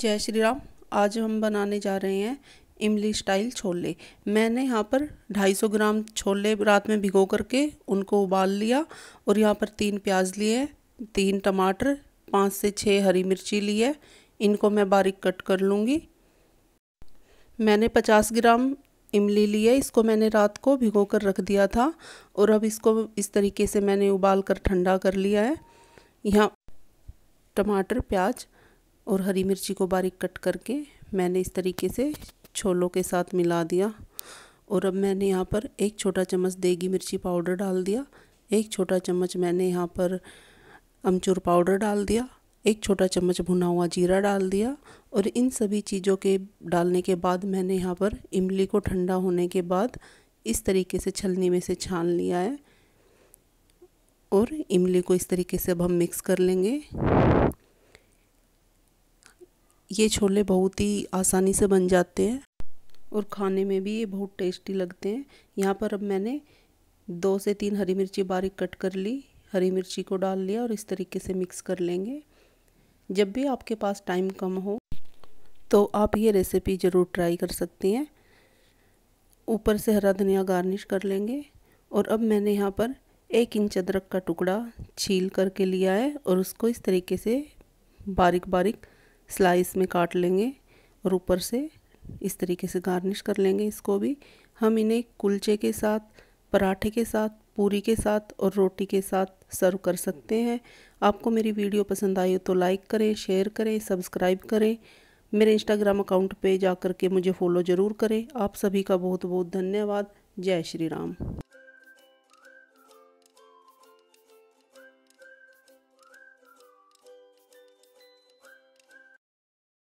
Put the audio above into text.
जय श्री राम आज हम बनाने जा रहे हैं इमली स्टाइल छोले मैंने यहाँ पर 250 ग्राम छोले रात में भिगो करके उनको उबाल लिया और यहाँ पर तीन प्याज लिए तीन टमाटर पाँच से छः हरी मिर्ची ली है इनको मैं बारीक कट कर लूँगी मैंने 50 ग्राम इमली ली है इसको मैंने रात को भिगो कर रख दिया था और अब इसको इस तरीके से मैंने उबाल कर ठंडा कर लिया है यहाँ टमाटर प्याज और हरी मिर्ची को बारीक कट करके मैंने इस तरीके से छोलों के साथ मिला दिया और अब मैंने यहाँ पर एक छोटा चम्मच देगी मिर्ची पाउडर डाल दिया एक छोटा चम्मच मैंने यहाँ पर अमचूर पाउडर डाल दिया एक छोटा चम्मच भुना हुआ जीरा डाल दिया और इन सभी चीज़ों के डालने के बाद मैंने यहाँ पर इमली को ठंडा होने के बाद इस तरीके से छलनी में से छान लिया है और इमली को इस तरीके से अब हम मिक्स कर लेंगे ये छोले बहुत ही आसानी से बन जाते हैं और खाने में भी ये बहुत टेस्टी लगते हैं यहाँ पर अब मैंने दो से तीन हरी मिर्ची बारीक कट कर ली हरी मिर्ची को डाल लिया और इस तरीके से मिक्स कर लेंगे जब भी आपके पास टाइम कम हो तो आप ये रेसिपी ज़रूर ट्राई कर सकती हैं ऊपर से हरा धनिया गार्निश कर लेंगे और अब मैंने यहाँ पर एक इंच अदरक का टुकड़ा छील करके लिया है और उसको इस तरीके से बारीक बारीक स्लाइस में काट लेंगे और ऊपर से इस तरीके से गार्निश कर लेंगे इसको भी हम इन्हें कुलचे के साथ पराठे के साथ पूरी के साथ और रोटी के साथ सर्व कर सकते हैं आपको मेरी वीडियो पसंद आई हो तो लाइक करें शेयर करें सब्सक्राइब करें मेरे इंस्टाग्राम अकाउंट पे जा कर के मुझे फॉलो ज़रूर करें आप सभी का बहुत बहुत धन्यवाद जय श्री राम